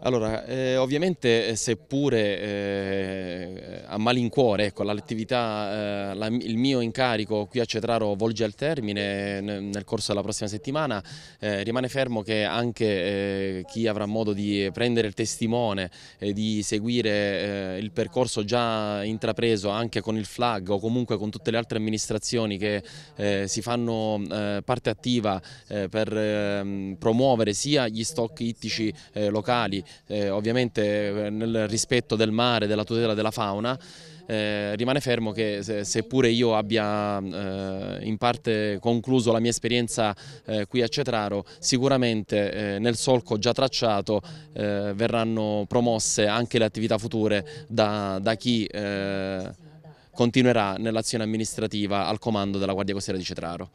Allora, eh, ovviamente eh, seppure eh, a malincuore, ecco, l'attività, eh, la, il mio incarico qui a Cetraro volge al termine nel corso della prossima settimana, eh, rimane fermo che anche eh, chi avrà modo di prendere il testimone e di seguire eh, il percorso già intrapreso anche con il flag o comunque con tutte le altre amministrazioni che eh, si fanno eh, parte attiva per ehm, promuovere sia gli stock ittici locali, ovviamente nel rispetto del mare, della tutela della fauna, eh, rimane fermo che se, seppure io abbia eh, in parte concluso la mia esperienza eh, qui a Cetraro, sicuramente eh, nel solco già tracciato eh, verranno promosse anche le attività future da, da chi continuerà nell'azione amministrativa al comando della Guardia Costiera di Cetraro.